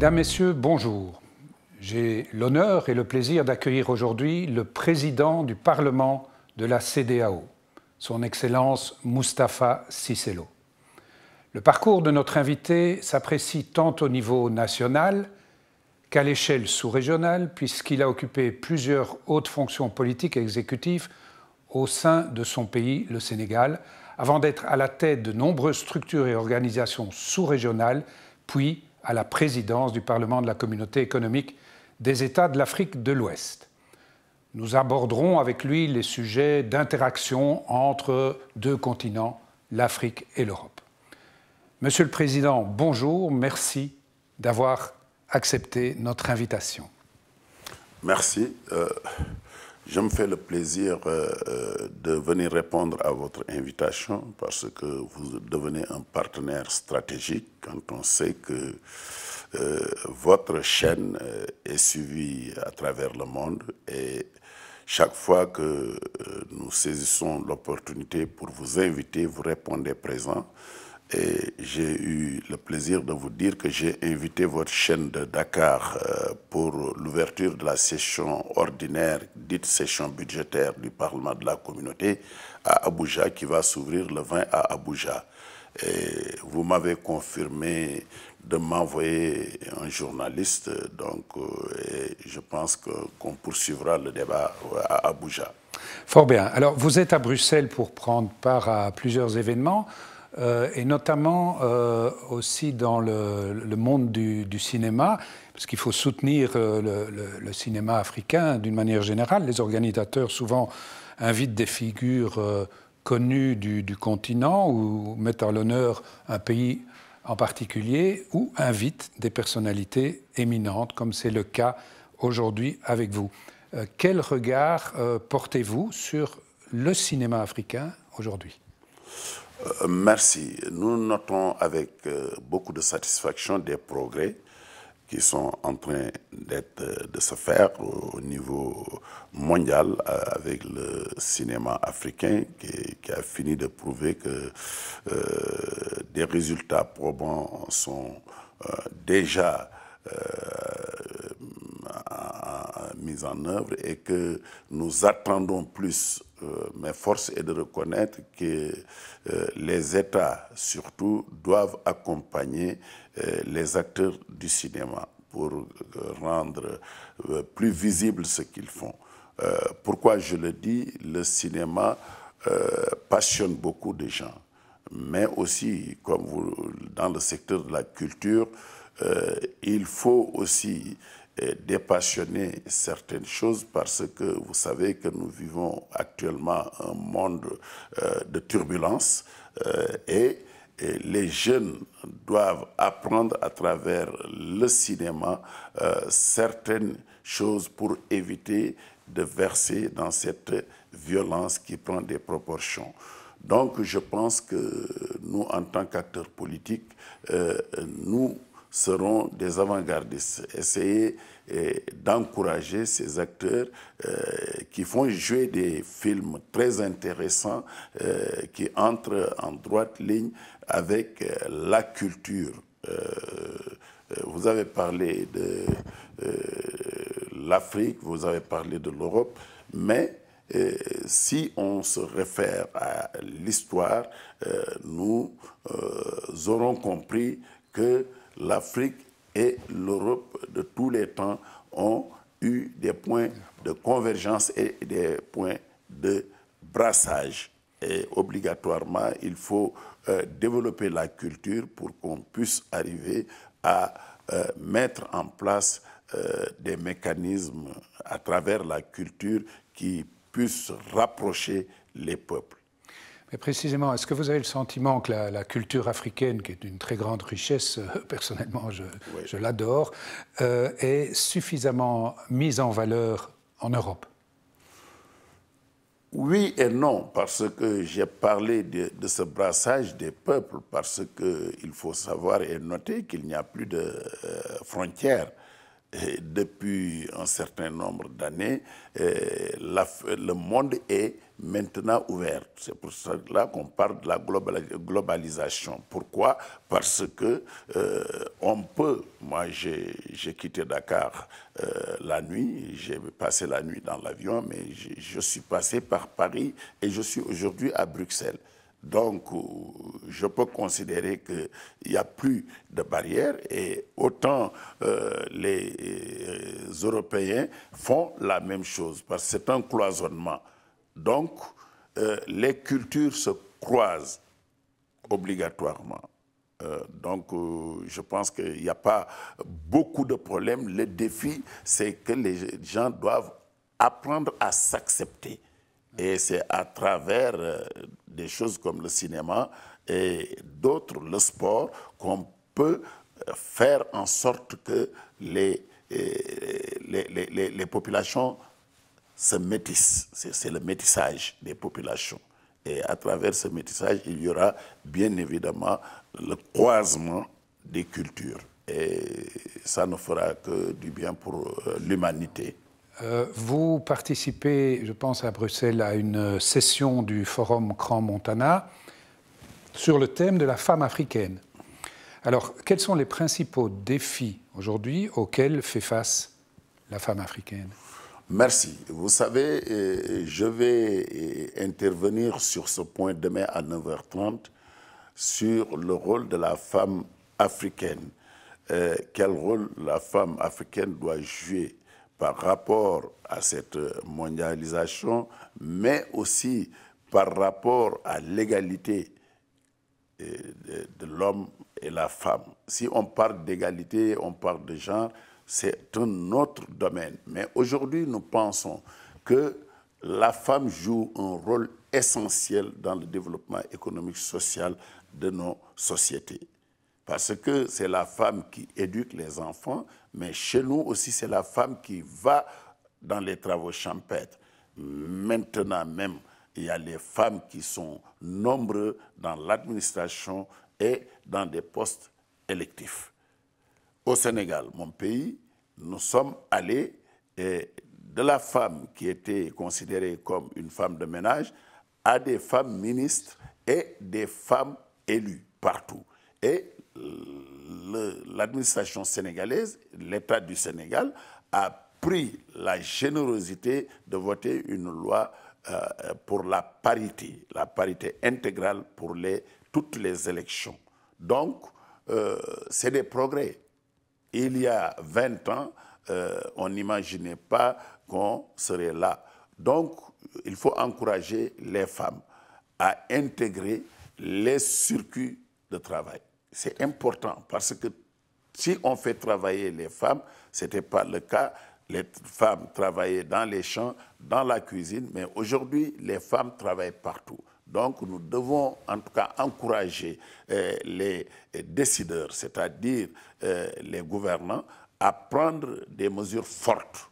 Mesdames, Messieurs, bonjour. J'ai l'honneur et le plaisir d'accueillir aujourd'hui le président du Parlement de la CDAO, son Excellence Mustapha Cicello. Le parcours de notre invité s'apprécie tant au niveau national qu'à l'échelle sous-régionale, puisqu'il a occupé plusieurs hautes fonctions politiques et exécutives au sein de son pays, le Sénégal, avant d'être à la tête de nombreuses structures et organisations sous-régionales, puis à la présidence du Parlement de la Communauté économique des États de l'Afrique de l'Ouest. Nous aborderons avec lui les sujets d'interaction entre deux continents, l'Afrique et l'Europe. Monsieur le Président, bonjour, merci d'avoir accepté notre invitation. Merci. Euh, je me fais le plaisir euh, euh, de venir répondre à votre invitation parce que vous devenez un partenaire stratégique quand on sait que euh, votre chaîne est suivie à travers le monde et chaque fois que nous saisissons l'opportunité pour vous inviter, vous répondez présent j'ai eu le plaisir de vous dire que j'ai invité votre chaîne de Dakar euh, pour l'ouverture de la session ordinaire, dite session budgétaire du Parlement de la communauté à Abuja, qui va s'ouvrir le 20 à Abuja. Et vous m'avez confirmé de m'envoyer un journaliste, donc euh, je pense qu'on poursuivra le débat euh, à Abuja. Fort bien. Alors, vous êtes à Bruxelles pour prendre part à plusieurs événements. Euh, et notamment euh, aussi dans le, monde du, cinéma, parce qu'il faut soutenir euh, le, cinéma africain d'une manière générale. Les organisateurs souvent invitent des figures connues du, continent ou mettent à l'honneur un pays en particulier ou invitent des personnalités éminentes, comme c'est le cas aujourd'hui avec vous. quel regard portez-vous sur le cinéma africain aujourd'hui euh, merci. Nous notons avec euh, beaucoup de satisfaction des progrès qui sont en train d'être, euh, de se faire au niveau mondial avec le cinéma africain qui, a fini de prouver que des résultats probants sont déjà euh, mise en œuvre et que nous attendons plus. Euh, mais force est de reconnaître que euh, les États, surtout, doivent accompagner les acteurs du cinéma pour rendre plus visible ce qu'ils font. pourquoi je le dis Le cinéma passionne beaucoup de gens mais aussi, comme vous, dans le secteur de la culture, il faut aussi dépassionner certaines choses parce que vous savez que nous vivons actuellement un monde euh, de turbulence euh, et, les jeunes doivent apprendre à travers le cinéma euh, certaines choses pour éviter de verser dans cette violence qui prend des proportions. Donc je pense que nous, en tant qu'acteurs politiques, nous seront des avant-gardistes. Essayer eh, d'encourager ces acteurs eh, qui font jouer des films très intéressants eh, qui entrent en droite ligne avec la culture. vous avez parlé de l'Afrique, vous avez parlé de l'Europe, mais si on se réfère à l'histoire, nous aurons compris que l'Afrique et l'Europe de tous les temps ont eu des points de convergence et des points de brassage. Et obligatoirement, il faut euh, développer la culture pour qu'on puisse arriver à euh, mettre en place euh, des mécanismes à travers la culture qui puissent rapprocher les peuples. Mais précisément, est-ce que vous avez le sentiment que la, culture africaine, qui est une très grande richesse, euh, personnellement je, l'adore, euh, est suffisamment mise en valeur en Europe oui et non, parce que j'ai parlé de, ce brassage des peuples, parce qu'il faut savoir et noter qu'il n'y a plus de euh, frontières. Et depuis un certain nombre d'années, le monde est maintenant ouverte. C'est pour cela qu'on parle de la globalisation. Pourquoi Parce que euh, on peut. Moi, j'ai quitté Dakar euh, la nuit. J'ai passé la nuit dans l'avion, mais je suis passé par Paris et je suis aujourd'hui à Bruxelles. Donc, euh, je peux considérer qu'il n'y a plus de barrières et autant les Européens font la même chose parce que c'est un cloisonnement. Donc, euh, les cultures se croisent obligatoirement. Euh, donc, euh, je pense qu'il n'y a pas beaucoup de problèmes. Le défi, c'est que les gens doivent apprendre à s'accepter. Et c'est à travers des choses comme le cinéma et d'autres, le sport, qu'on peut faire en sorte que les populations c'est le métissage des populations. Et à travers ce métissage, il y aura bien évidemment le croisement des cultures. Et ça ne fera que du bien pour euh, l'humanité. Euh, vous participez, je pense, à Bruxelles à une session du Forum Cran Montana sur le thème de la femme africaine. Alors, quels sont les principaux défis aujourd'hui auxquels fait face la femme africaine Merci. Vous savez, euh, je vais euh, intervenir sur ce point demain à 9h30 sur le rôle de la femme africaine. Euh, quel rôle la femme africaine doit jouer par rapport à cette mondialisation, mais aussi par rapport à l'égalité de l'homme et la femme. Si on parle d'égalité, on parle de genre, c'est un autre domaine. Mais aujourd'hui, nous pensons que la femme joue un rôle essentiel dans le développement économique social de nos sociétés. Parce que c'est la femme qui éduque les enfants, mais chez nous aussi, c'est la femme qui va dans les travaux champêtres. Maintenant même, il y a les femmes qui sont nombreuses dans l'administration et dans des postes électifs au Sénégal, mon pays, nous sommes allés de la femme qui était considérée comme une femme de ménage à des femmes ministres et des femmes élues partout. Et l'administration sénégalaise, l'État du Sénégal, a pris la générosité de voter une loi euh, pour la parité, la parité intégrale pour les, toutes les élections. Donc, euh, c'est des progrès il y a 20 ans, euh, on n'imaginait pas qu'on serait là. Donc, il faut encourager les femmes à intégrer les circuits de travail. C'est important parce que si on fait travailler les femmes, ce n'était pas le cas. Les femmes travaillaient dans les champs, dans la cuisine, mais aujourd'hui, les femmes travaillent partout. Donc nous devons en tout cas encourager euh, les euh, décideurs, c'est-à-dire euh, les gouvernants, à prendre des mesures fortes.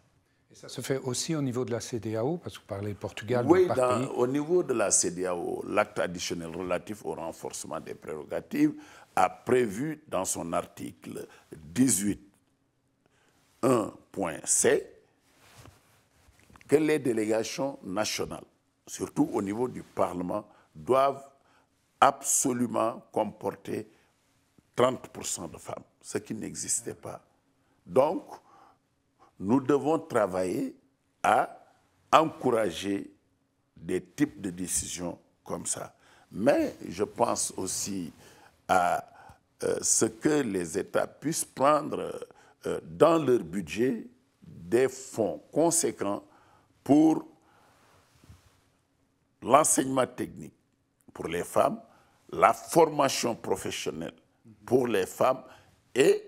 Et ça se fait aussi au niveau de la CDAO, parce que vous parlez Portugal. Oui, au niveau de la CDAO, l'acte additionnel relatif au renforcement des prérogatives a prévu dans son article 18.1.c, que les délégations nationales surtout au niveau du Parlement, doivent absolument comporter 30% de femmes, ce qui n'existait pas. Donc, nous devons travailler à encourager des types de décisions comme ça. Mais je pense aussi à euh, ce que les États puissent prendre euh, dans leur budget des fonds conséquents pour l'enseignement technique pour les femmes, la formation professionnelle pour les femmes et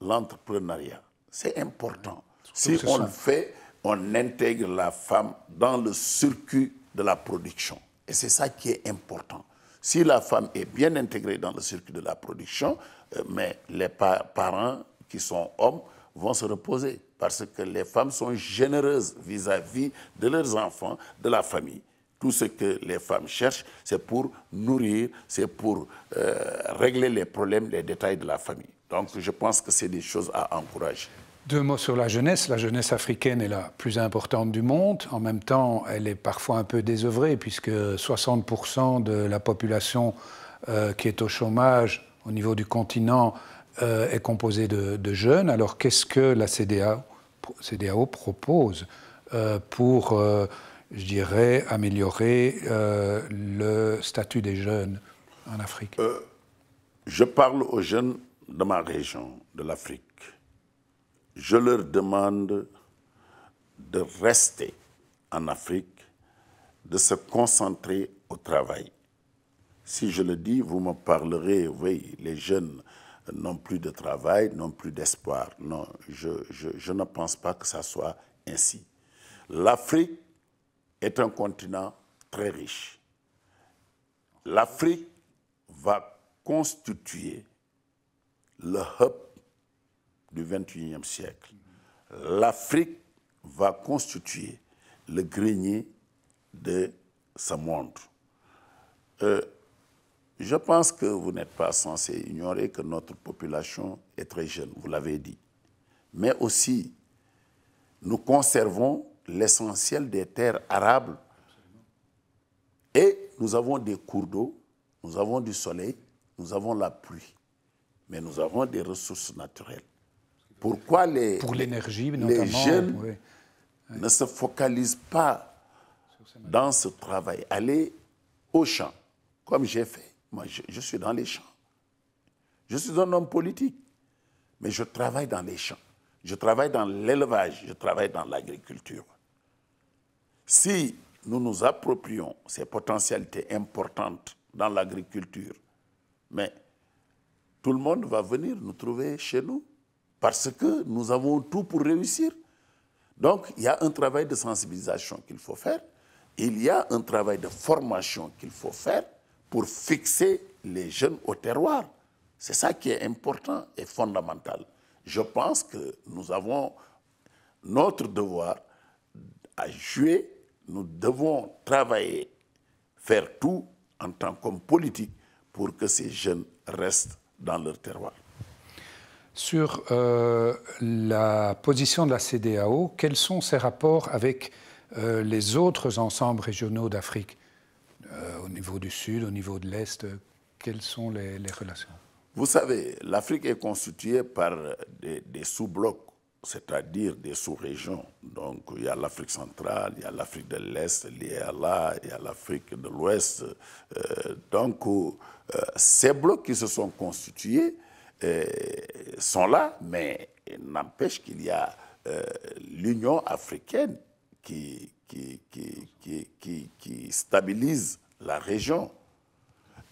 l'entrepreneuriat. C'est important. Si on le fait, on intègre la femme dans le circuit de la production. Et c'est ça qui est important. Si la femme est bien intégrée dans le circuit de la production, euh, mais les parents qui sont hommes vont se reposer parce que les femmes sont généreuses vis à -vis de leurs enfants, de la famille tout ce que les femmes cherchent, c'est pour nourrir, c'est pour euh, régler les problèmes, les détails de la famille. Donc je pense que c'est des choses à encourager. Deux mots sur la jeunesse. La jeunesse africaine est la plus importante du monde. En même temps, elle est parfois un peu désœuvrée, puisque 60% de la population euh, qui est au chômage au niveau du continent euh, est composée de, jeunes. Alors qu'est-ce que la CDAO propose pour je dirais, améliorer euh, le statut des jeunes en Afrique euh, Je parle aux jeunes de ma région, de l'Afrique. Je leur demande de rester en Afrique, de se concentrer au travail. Si je le dis, vous me parlerez, oui, les jeunes n'ont plus de travail, n'ont plus d'espoir. Non, je, je ne pense pas que ça soit ainsi. L'Afrique est un continent très riche. L'Afrique va constituer le hub du 21e siècle. L'Afrique va constituer le grenier de ce monde. Euh, je pense que vous n'êtes pas censé ignorer que notre population est très jeune, vous l'avez dit. Mais aussi, nous conservons l'essentiel des terres arables. Et nous avons des cours d'eau, nous avons du soleil, nous avons la pluie, mais nous avons des ressources naturelles. Pourquoi les, Pour l'énergie, les jeunes ne se focalisent pas dans ce travail Aller aux champs, comme j'ai fait. Moi, je suis dans les champs. Je suis un homme politique, mais je travaille dans les champs. Je travaille dans l'élevage, je travaille dans l'agriculture. Si nous nous approprions ces potentialités importantes dans l'agriculture, mais tout le monde va venir nous trouver chez nous parce que nous avons tout pour réussir. Donc, il y a un travail de sensibilisation qu'il faut faire, il y a un travail de formation qu'il faut faire pour fixer les jeunes au terroir. C'est ça qui est important et fondamental. Je pense que nous avons notre devoir à jouer nous devons travailler, faire tout en tant qu'hommes politique pour que ces jeunes restent dans leur terroir. Sur euh, la position de la CDAO, quels sont ses rapports avec euh, les autres ensembles régionaux d'Afrique euh, Au niveau du Sud, au niveau de l'Est, quelles sont les, relations Vous savez, l'Afrique est constituée par des sous-blocs c'est-à-dire des sous-régions. Donc il y a l'Afrique centrale, il y a l'Afrique de l'Est, l'IALA, il y a l'Afrique de l'Ouest. Euh, donc euh, ces blocs qui se sont constitués euh, sont là, mais n'empêche qu'il y a l'Union africaine qui, qui stabilise la région.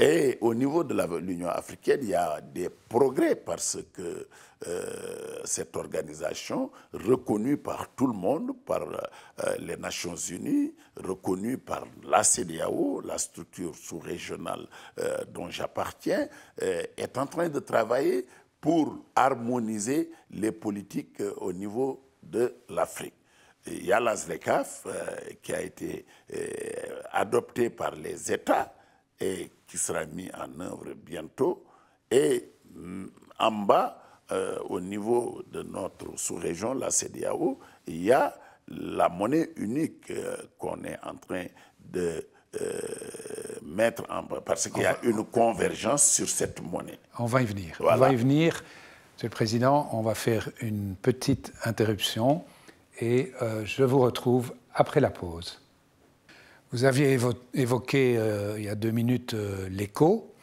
Et au niveau de l'Union africaine, il y a des progrès parce que euh, cette organisation, reconnue par tout le monde, par euh, les Nations Unies, reconnue par la CDAO, la structure sous-régionale euh, dont j'appartiens, est en train de travailler pour harmoniser les politiques au niveau de l'Afrique. Il y a l'ASLECAF qui a été adopté par les États et qui sera mis en œuvre bientôt. Et mm, en bas, euh, au niveau de notre sous-région, la CDAO, il y a la monnaie unique euh, qu'on est en train de euh, mettre en place, parce qu'il y a une convergence sur cette monnaie. On va y venir. On va y venir. Monsieur le Président, on va faire une petite interruption et je vous retrouve après la pause. Vous aviez évoqué euh, il y a deux minutes euh, l'écho.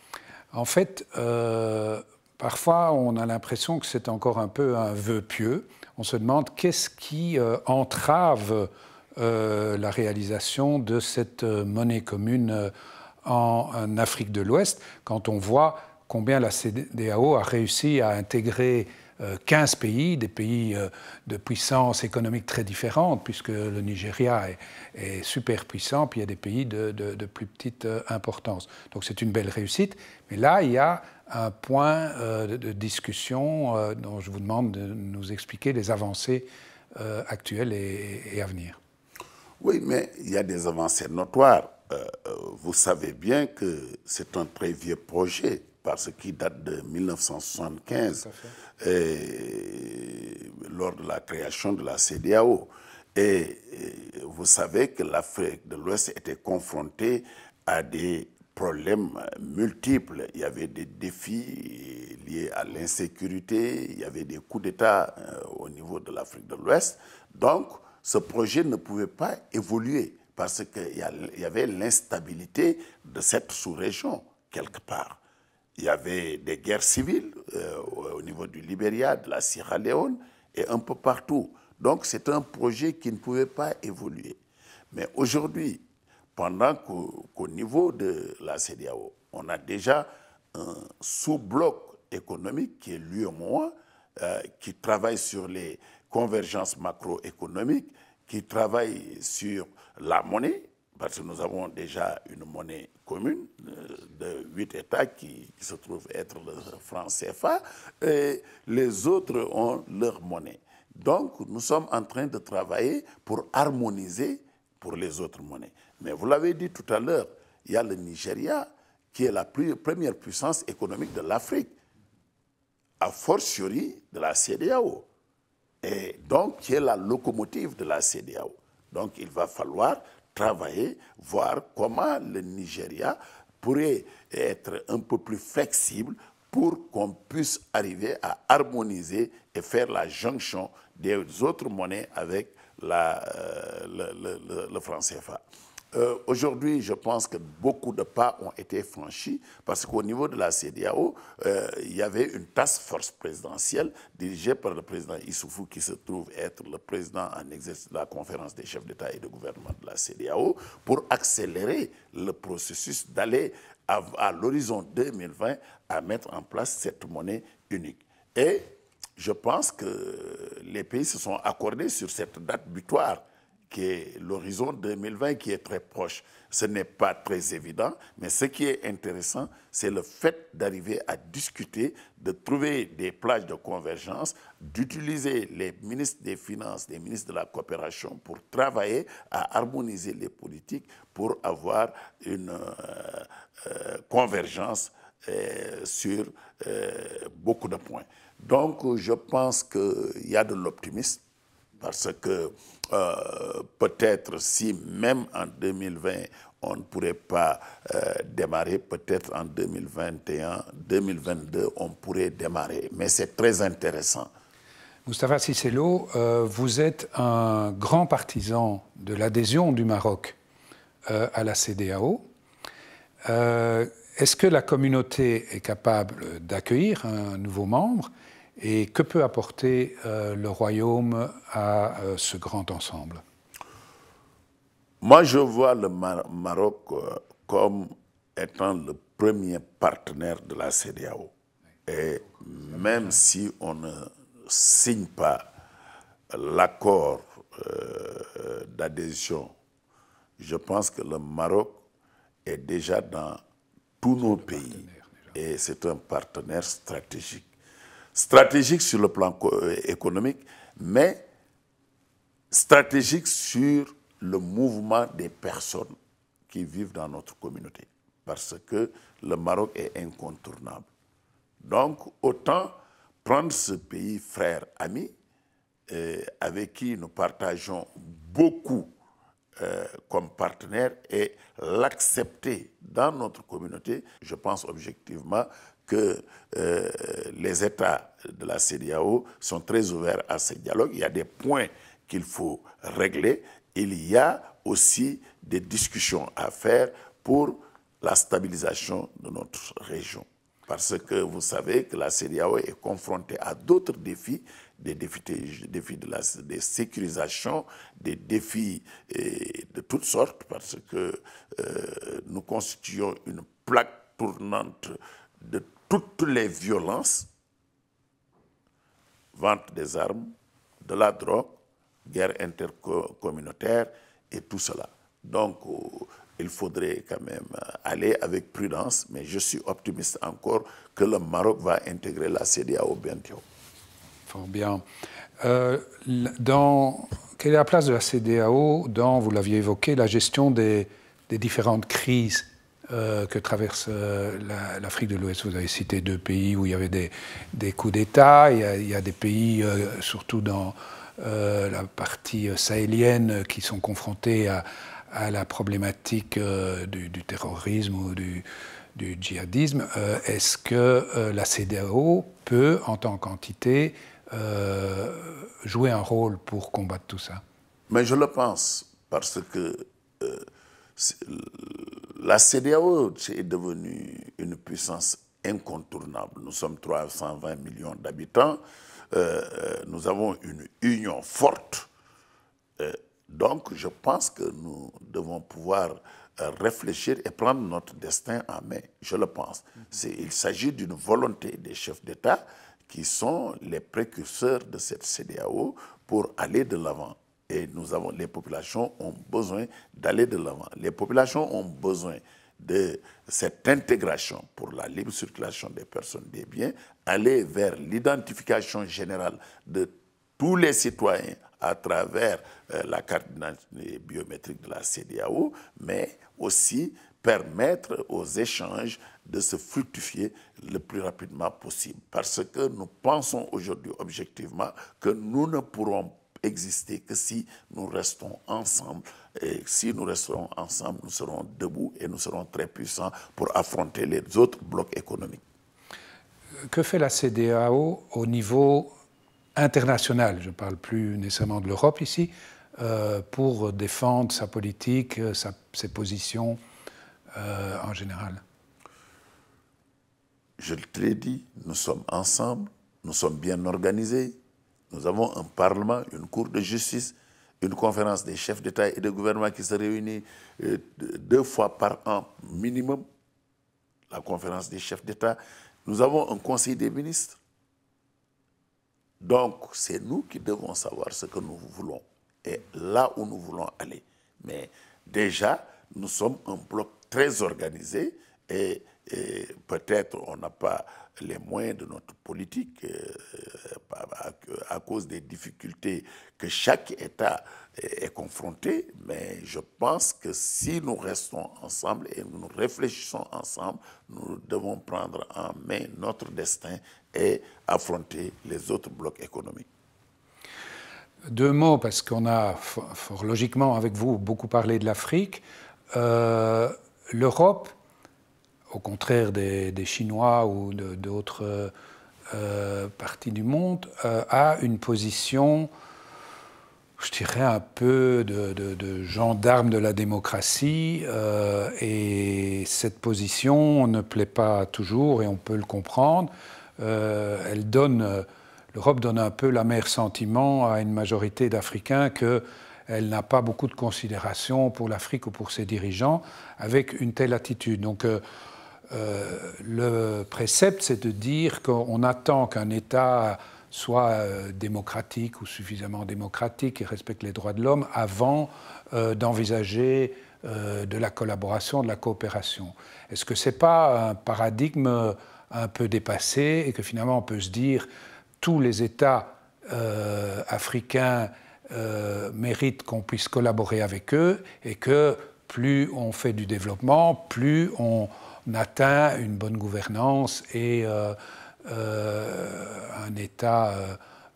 En fait, euh, parfois on a l'impression que c'est encore un peu un vœu pieux. On se demande qu'est-ce qui entrave la réalisation de cette monnaie commune en, en Afrique de l'Ouest quand on voit combien la CDAO a réussi à intégrer 15 euh, pays, des pays euh, de puissance économique très différente, puisque le Nigeria est, super puissant, puis il y a des pays de, plus petite euh, importance. Donc c'est une belle réussite, mais là, il y a un point de discussion dont je vous demande de nous expliquer les avancées actuelles et, et, à venir. Oui, mais il y a des avancées notoires. vous savez bien que c'est un très vieux projet parce qu'il date de 1975, lors de la création de la CDAO. Et, vous savez que l'Afrique de l'Ouest était confrontée à des problèmes multiples. Il y avait des défis liés à l'insécurité, il y avait des coups d'État euh, au niveau de l'Afrique de l'Ouest. Donc, ce projet ne pouvait pas évoluer parce qu'il y avait l'instabilité de cette sous-région quelque part il y avait des guerres civiles euh, au niveau du Libéria, de la Sierra Leone et un peu partout. Donc c'est un projet qui ne pouvait pas évoluer. Mais aujourd'hui, pendant qu'au niveau de la CDAO, on a déjà un sous-bloc économique qui est l'UMOA, euh, qui travaille sur les convergences macroéconomiques, qui travaille sur la monnaie, parce que nous avons déjà une monnaie commune euh, de huit États qui, se trouvent être le franc CFA, et les autres ont leur monnaie. Donc, nous sommes en train de travailler pour harmoniser pour les autres monnaies. Mais vous l'avez dit tout à l'heure, il y a le Nigeria qui est la première puissance économique de l'Afrique, a fortiori de la CDAO, et donc qui est la locomotive de la CDAO. Donc, il va falloir travailler, voir comment le Nigeria pourrait être un peu plus flexible pour qu'on puisse arriver à harmoniser et faire la jonction des autres monnaies avec euh, le franc CFA. Euh, aujourd'hui, je pense que beaucoup de pas ont été franchis parce qu'au niveau de la CDAO, euh, il y avait une task force présidentielle dirigée par le président Issoufou qui se trouve être le président en exercice de la conférence des chefs d'État et de gouvernement de la CDAO pour accélérer le processus d'aller à l'horizon 2020 à mettre en place cette monnaie unique. Et je pense que les pays se sont accordés sur cette date butoir que est l'horizon 2020 qui est très proche. Ce n'est pas très évident, mais ce qui est intéressant, c'est le fait d'arriver à discuter, de trouver des plages de convergence, d'utiliser les ministres des Finances, les ministres de la Coopération pour travailler à harmoniser les politiques pour avoir une euh, euh, convergence euh, sur beaucoup de points. Donc, je pense qu'il y a de l'optimisme parce que euh, peut-être si même en 2020, on ne pourrait pas euh, démarrer, peut-être en 2021, 2022, on pourrait démarrer. Mais c'est très intéressant. Moustapha Cicello, euh, vous êtes un grand partisan de l'adhésion du Maroc à la CDAO. Est-ce que la communauté est capable d'accueillir un nouveau membre et que peut apporter euh, le royaume à euh, ce grand ensemble Moi, je vois le Maroc euh, comme étant le premier partenaire de la CDAO. Et même si on ne signe pas l'accord d'adhésion, je pense que le Maroc est déjà dans tous nos pays. Et c'est un partenaire stratégique stratégique sur le plan euh, économique, mais stratégique sur le mouvement des personnes qui vivent dans notre communauté, parce que le Maroc est incontournable. Donc, autant prendre ce pays frère, ami, euh, avec qui nous partageons beaucoup euh, comme partenaire et l'accepter dans notre communauté, je pense objectivement que euh, les États de la CDAO sont très ouverts à ce dialogue. Il y a des points qu'il faut régler. Il y a aussi des discussions à faire pour la stabilisation de notre région. Parce que vous savez que la CDAO est confrontée à d'autres défis, des défis, de des sécurisation, des défis euh, de toutes sortes, parce que euh, nous constituons une plaque tournante de toutes les violences, vente des armes, de la drogue, guerre intercommunautaire et tout cela. Donc, euh, il faudrait quand même aller avec prudence, mais je suis optimiste encore que le Maroc va intégrer la CDAO bientôt. Fort bien. Euh, dans, quelle est la place de la CDAO dans, vous l'aviez évoqué, la gestion des, des différentes crises euh, que traverse euh, l'Afrique de l'Ouest. Vous avez cité deux pays où il y avait des, des coups d'État. Il, y a des pays, euh, surtout dans la partie sahélienne, qui sont confrontés à, la problématique du, terrorisme ou du, du djihadisme. Est-ce que la CDAO peut, en tant qu'entité, jouer un rôle pour combattre tout ça Mais je le pense, parce que la CDAO est devenue une puissance incontournable. Nous sommes 320 millions d'habitants. Euh, euh, nous avons une union forte. Euh, donc, je pense que nous devons pouvoir réfléchir et prendre notre destin en main. Je le pense. Il s'agit d'une volonté des chefs d'État qui sont les précurseurs de cette CDAO pour aller de l'avant. Et nous avons, les populations ont besoin d'aller de l'avant. Les populations ont besoin de cette intégration pour la libre circulation des personnes, des biens, aller vers l'identification générale de tous les citoyens à travers euh, la carte biométrique de la CDAO, mais aussi permettre aux échanges de se fructifier le plus rapidement possible. Parce que nous pensons aujourd'hui objectivement que nous ne pourrons pas exister que si nous restons ensemble. Et si nous resterons ensemble, nous serons debout et nous serons très puissants pour affronter les autres blocs économiques. Que fait la CDAO au niveau international Je ne parle plus nécessairement de l'Europe ici, euh, pour défendre sa politique, euh, ses positions euh, en général Je te l'ai dit, nous sommes ensemble, nous sommes bien organisés, nous avons un Parlement, une Cour de justice, une conférence des chefs d'État et de gouvernement qui se réunit euh, deux fois par an minimum, la conférence des chefs d'État. Nous avons un Conseil des ministres. Donc, c'est nous qui devons savoir ce que nous voulons et là où nous voulons aller. Mais déjà, nous sommes un bloc très organisé et et peut-être on n'a pas les moyens de notre politique euh, à, cause des difficultés que chaque État est, confronté, mais je pense que si nous restons ensemble et nous réfléchissons ensemble, nous devons prendre en main notre destin et affronter les autres blocs économiques. Deux mots, parce qu'on a logiquement avec vous beaucoup parlé de l'Afrique. Euh, L'Europe au contraire des, Chinois ou d'autres euh, euh, parties du monde, euh, a une position, je dirais, un peu de, de, de gendarme de la démocratie. et cette position ne plaît pas toujours, et on peut le comprendre. elle donne, l'Europe donne un peu l'amer sentiment à une majorité d'Africains que elle n'a pas beaucoup de considération pour l'Afrique ou pour ses dirigeants avec une telle attitude. Donc, euh, le précepte, c'est de dire qu'on attend qu'un État soit euh, démocratique ou suffisamment démocratique et respecte les droits de l'homme avant euh, d'envisager de la collaboration, de la coopération. Est-ce que ce n'est pas un paradigme un peu dépassé et que finalement on peut se dire tous les États africains méritent qu'on puisse collaborer avec eux et que plus on fait du développement, plus on, n'atteint une bonne gouvernance et euh, euh, un État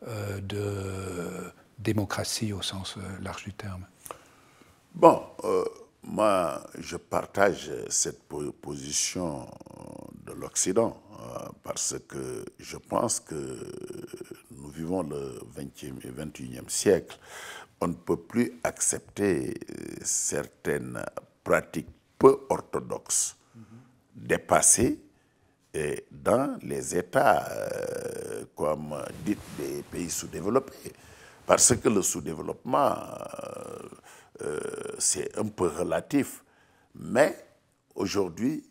euh, de démocratie au sens large du terme Bon, moi, je partage cette position de l'Occident parce que je pense que nous vivons le 20e et 21e siècle. On ne peut plus accepter certaines pratiques peu orthodoxes dépassé dans les États, euh, comme dites, des pays sous-développés. Parce que le sous-développement, euh, euh, c'est un peu relatif. Mais aujourd'hui,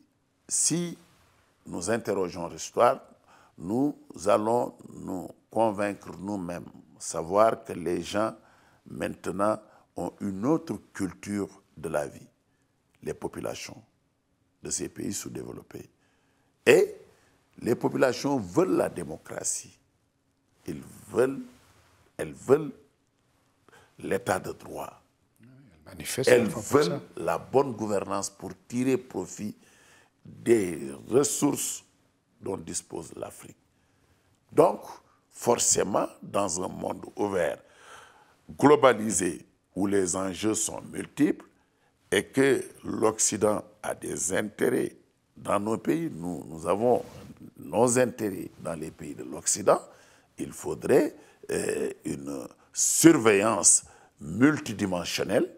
si nous interrogeons l'histoire, nous allons nous convaincre nous-mêmes, savoir que les gens maintenant ont une autre culture de la vie, les populations de ces pays sous-développés. Et les populations veulent la démocratie. Ils veulent, elles veulent l'état de droit. Elles veulent la bonne gouvernance pour tirer profit des ressources dont dispose l'Afrique. Donc, forcément, dans un monde ouvert, globalisé, où les enjeux sont multiples, et que l'Occident a des intérêts dans nos pays, nous, avons nos intérêts dans les pays de l'Occident, il faudrait euh, une surveillance multidimensionnelle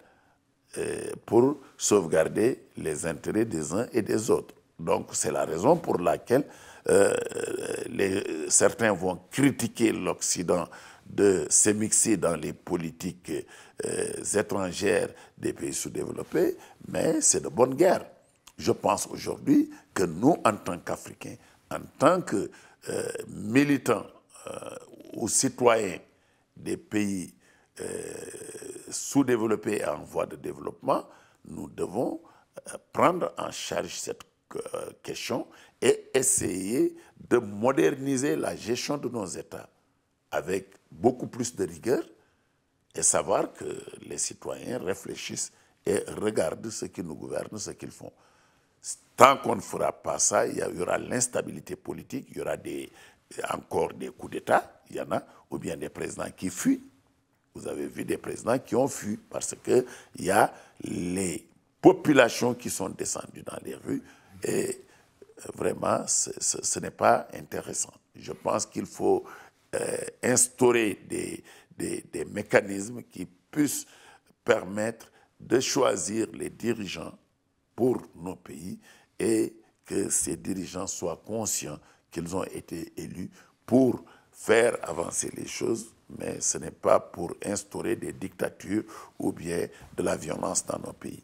euh, pour sauvegarder les intérêts des uns et des autres. Donc c'est la raison pour laquelle euh, certains vont critiquer l'Occident de se mixer dans les politiques euh, étrangères des pays sous-développés, mais c'est de bonne guerre. Je pense aujourd'hui que nous, en tant qu'Africains, en tant que euh, militants euh, ou citoyens des pays sous-développés et en voie de développement, nous devons prendre en charge cette question et essayer de moderniser la gestion de nos États avec beaucoup plus de rigueur, et savoir que les citoyens réfléchissent et regardent ce qui nous gouverne, ce qu'ils font. Tant qu'on ne fera pas ça, il y aura l'instabilité politique, il y aura des, encore des coups d'État, il y en a, ou bien des présidents qui fuient. Vous avez vu des présidents qui ont fui parce qu'il y a les populations qui sont descendues dans les rues et vraiment, ce, n'est pas intéressant. Je pense qu'il faut euh, instaurer des, des, mécanismes qui puissent permettre de choisir les dirigeants pour nos pays et que ces dirigeants soient conscients qu'ils ont été élus pour faire avancer les choses, mais ce n'est pas pour instaurer des dictatures ou bien de la violence dans nos pays.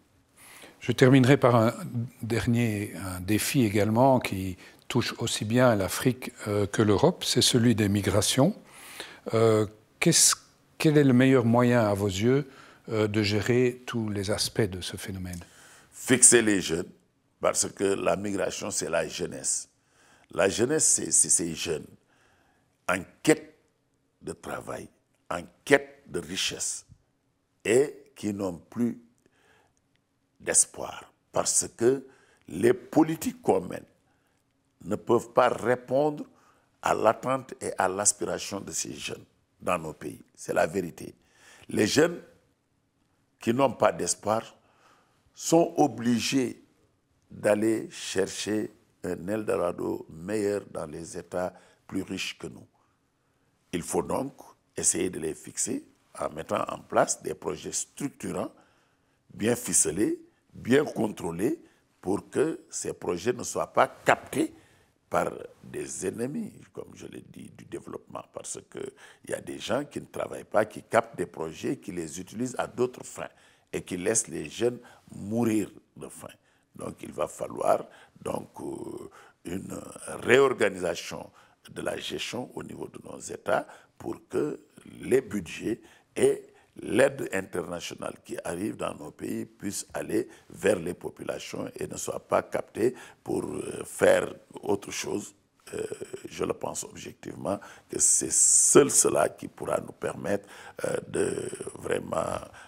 Je terminerai par un dernier défi également qui touche aussi bien l'Afrique euh, que l'Europe, c'est celui des migrations. Euh, qu'est-ce quel est le meilleur moyen, à vos yeux, euh, de gérer tous les aspects de ce phénomène Fixer les jeunes, parce que la migration, c'est la jeunesse. La jeunesse, c'est ces jeunes en quête de travail, en quête de richesse, et qui n'ont plus d'espoir, parce que les politiques communes ne peuvent pas répondre à l'attente et à l'aspiration de ces jeunes dans nos pays. C'est la vérité. Les jeunes qui n'ont pas d'espoir sont obligés d'aller chercher un Eldorado meilleur dans les États plus riches que nous. Il faut donc essayer de les fixer en mettant en place des projets structurants, bien ficelés, bien contrôlés, pour que ces projets ne soient pas captés par des ennemis, comme je l'ai dit, du développement, parce qu'il y a des gens qui ne travaillent pas, qui captent des projets, qui les utilisent à d'autres fins et qui laissent les jeunes mourir de faim. Donc il va falloir donc, euh, une réorganisation de la gestion au niveau de nos États pour que les budgets et l'aide internationale qui arrive dans nos pays puisse aller vers les populations et ne soit pas captée pour euh, faire autre chose. Euh, je le pense objectivement que c'est seul cela qui pourra nous permettre euh, de vraiment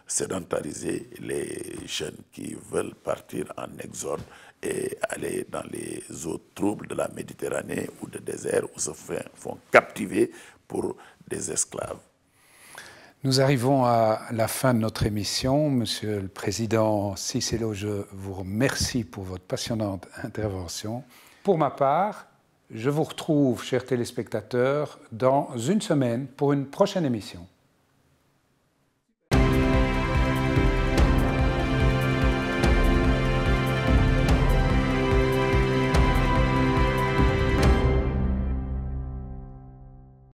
sédentariser les jeunes qui veulent partir en exode et aller dans les eaux troubles de la Méditerranée ou de désert où se font captiver pour des esclaves. Nous arrivons à la fin de notre émission. Monsieur le Président Cicelo, je vous remercie pour votre passionnante intervention. Pour ma part, je vous retrouve, chers téléspectateurs, dans une semaine pour une prochaine émission.